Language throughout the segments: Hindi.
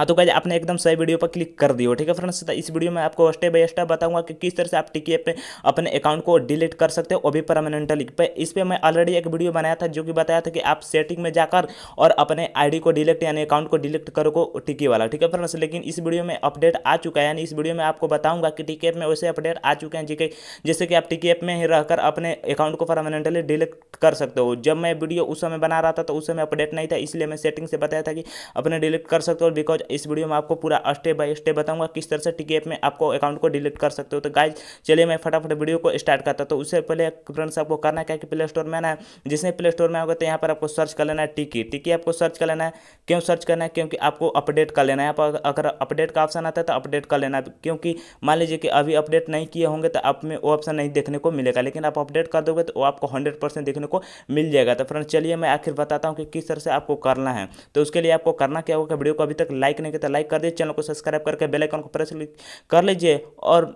हाँ तो गाइज आपने एकदम सही वीडियो पर क्लिक कर दियो ठीक है फ्रेंड्स तो इस वीडियो में आपको स्टेप बाय स्टेप बताऊंगा कि किस तरह से आप टिकी पे अपने अकाउंट को डिलीट कर सकते हो वो भी परमानेंटली पे इस पर मैं ऑलरेडी एक वीडियो बनाया था जो कि बताया था कि आप सेटिंग में जाकर और अपने आईडी को डिलीट यानी अकाउंट को डिलीट करो टिकी वाला ठीक है फ्रेंड्स लेकिन इस वीडियो में अपडेट आ चुका है यानी इस वीडियो में आपको बताऊंगा कि टिकी में वैसे अपडेट आ चुके हैं जी जैसे कि आप टिकी में ही रहकर अपने अकाउंट को परमानेंटली डिलीट कर सकते हो जब मैं वीडियो उस समय बना रहा था तो उस समय अपडेट नहीं था इसलिए मैं सेटिंग से बताया था कि अपने डिलीट कर सकते हो बिकॉज इस वीडियो में आपको पूरा स्टेप बाय स्टेप बताऊंगा किस तरह से टी में आपको अकाउंट को डिलीट कर सकते हो तो गाइज चलिए मैं फटाफट वीडियो को स्टार्ट करता तो उससे पहले फ्रेंड्स आपको करना क्या कि प्ले स्टोर में आना है जिसने प्ले स्टोर में होगा तो यहाँ पर आपको सर्च कर लेना है टिकी टिकी आपको सर्च कर लेना है क्यों सर्च करना है क्योंकि आपको अपडेट कर लेना है आप अगर अपडेट का ऑप्शन आता है तो अपडेट कर लेना क्योंकि मान लीजिए कि अभी अपडेट नहीं किए होंगे तो आप में वो ऑप्शन नहीं देखने को मिलेगा लेकिन आप अपडेट कर दोगे तो वो आपको 100 परसेंट देखने को मिल जाएगा तो फ्रेंड्स चलिए मैं आखिर बताता हूँ कि किस तरह से आपको करना है तो उसके लिए आपको करना क्या होगा वीडियो को अभी तक लाइक लाइक नहीं करते तो लाइक कर दीजिए चैनल को सब्सक्राइब करके बेलाइकन को प्रेस कर लीजिए और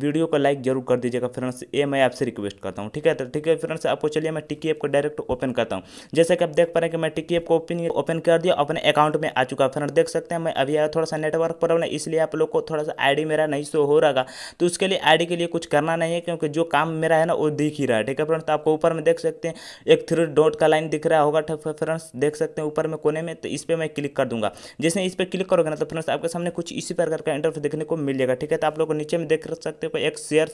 वीडियो को लाइक जरूर कर दीजिएगा फ्रेंड्स ये मैं आपसे रिक्वेस्ट करता हूँ ठीक है तो ठीक है फ्रेंड्स आपको चलिए मैं टिकी ऐप को डायरेक्ट ओपन करता हूँ जैसे कि आप देख पा रहे हैं कि मैं टिकी ऐप को ओपन ओपन कर दिया अपने अकाउंट में आ चुका फ्रेंड देख सकते हैं मैं अभी आया थोड़ा सा नेटवर्क प्रॉब्लम इसलिए आप लोग को थोड़ा सा आई मेरा नहीं शो हो रहा तो उसके लिए आई के लिए कुछ करना नहीं है क्योंकि जो काम मेरा है ना वो दिख ही रहा है ठीक है फ्रेंड्स तो आपको ऊपर में देख सकते हैं एक थ्री डॉट का लाइन दिख रहा होगा फ्रेंड्स देख सकते हैं ऊपर में कोने में तो इस पर मैं क्लिक कर दूंगा जैसे इस पर क्लिक करोगे ना तो फ्रेंड्स आपके सामने कुछ इसी प्रकार का इंटरव्यू देखने को मिलेगा ठीक है तो आप लोग नीचे में देख सकते सकते हो एक शेयर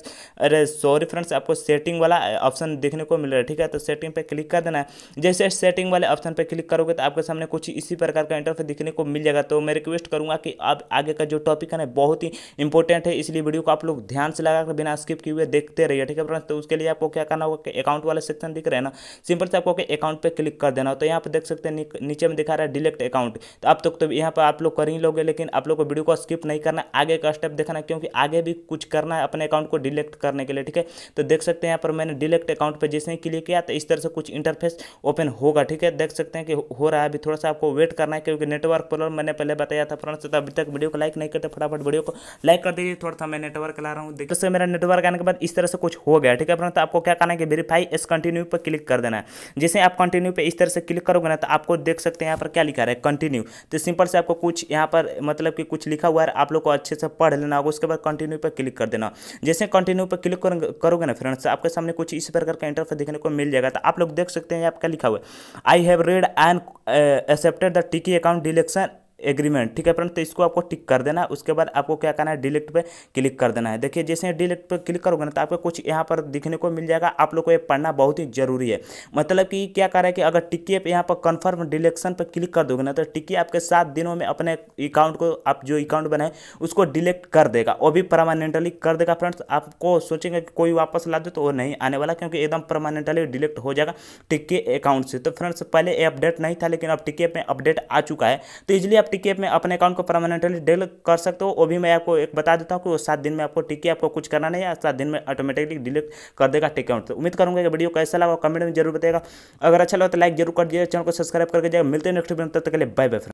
अरे सॉरी फ्रेंड्स आपको सेटिंग वाला ऑप्शन देखने को मिल रहा है ठीक है तो सेटिंग पर क्लिक कर देना है जैसे सेटिंग वाले ऑप्शन पर क्लिक करोगे तो आपके सामने कुछ इसी प्रकार का इंटरफेस दिखने को मिल जाएगा तो मैं रिक्वेस्ट करूंगा कि आप आगे का जो टॉपिक है ना बहुत ही इंपॉर्टेंट है इसलिए वीडियो को आप लोग ध्यान से लगाकर बिना स्किप किए हुए देखते रहिए ठीक है फ्रेंड्स तो उसके लिए आपको क्या करना होगा कि अकाउंट वाला सेक्शन दिख रहे है ना सिंपल से आपको अकाउंट पर क्लिक कर देना हो तो यहाँ पर देख सकते हैं नीचे में दिखा रहा है डिलेक्ट अकाउंट तो अब तक तो, तो यहाँ पर आप लोग कर ही लोगे लेकिन आप लोग को वीडियो को स्किप नहीं करना आगे का स्टेप देखना क्योंकि आगे भी कुछ करना करना है अपने अकाउंट को डिलेक्ट करने के लिए ठीक है तो देख सकते हैं यहाँ पर मैंने डिलेक्ट अकाउंट पर जैसे ही क्लिक किया तो इस तरह से कुछ इंटरफेस ओपन होगा ठीक है देख सकते हैं कि हो रहा है अभी थोड़ा सा आपको वेट करना है क्योंकि नेटवर्क प्रॉब्लम मैंने पहले बताया था फ्रेंड्स तो अभी तक वीडियो को लाइक नहीं करते तो फटाफट वीडियो को लाइक कर दीजिए थोड़ा सा मैं नेटवर्क ला रहा हूँ देख सकते मेरा नेटवर्क आने के बाद इस तरह से कुछ हो गया ठीक है फ्रेंड्स तो आपको क्या करना है कि वेरीफाई इस कंटिन्यू पर क्लिक कर देना है जैसे आप कंटिन्यू पर इस तरह से क्लिक करोगे ना तो आपको देख सकते हैं यहाँ पर क्या लिखा रहा है कंटिन्यू तो सिंपल से आपको कुछ यहाँ पर मतलब कि कुछ लिखा हुआ है आप लोग को अच्छे से पढ़ लेना होगा उसके बाद कंटिन्यू पर क्लिक कर देना देना जैसे कंटिन्यू पर क्लिक करोगे ना फ्रेंड्स आपके सामने कुछ इस प्रकार का इंटरफेस देखने को मिल जाएगा तो आप लोग देख सकते हैं आपका लिखा हुआ I have read and accepted the Tiki account deletion agreement ठीक है फ्रेंड तो इसको आपको टिक कर देना है उसके बाद आपको क्या करना है डिलीट पे क्लिक कर देना है देखिए जैसे डिलीट पे क्लिक करोगे ना तो आपको कुछ यहाँ पर दिखने को मिल जाएगा आप लोग को ये पढ़ना बहुत ही जरूरी है मतलब कि क्या कर रहा है कि अगर टिकिए यहाँ पर कन्फर्म डिलेक्शन पर क्लिक कर दोगे ना तो टिक्की आपके सात दिनों में अपने अकाउंट को आप जो अकाउंट बनाए उसको डिलेक्ट कर देगा वो भी परमानेंटली कर देगा फ्रेंड्स आपको सोचेंगे कि कोई वापस ला दो तो वो नहीं आने वाला क्योंकि एकदम परमानेंटली डिलेक्ट हो जाएगा टिक्की अकाउंट से तो फ्रेंड्स पहले ये अपडेट नहीं था लेकिन अब टिक्की में अपडेट आ चुका है तो इसलिए टिके में अपने अकाउंट को परमानेंटली डील कर सकते हो वो भी मैं आपको एक बता देता हूँ कि वो सात दिन में आपको टिके आपको कुछ करना नहीं है सात दिन में ऑटोमेटिकली डिलीट कर देगा टी अकाउंट तो उम्मीद करूँगा कि वीडियो कैसा लगा कमेंट में जरूर बताएगा अगर अच्छा लगा तो लाइक जरूर कर दीजिएगा चैनल को सब्सक्राइब करके जाएगा मिलते हैं नेक्स्ट वीडियो तब तक के लिए बाय बाय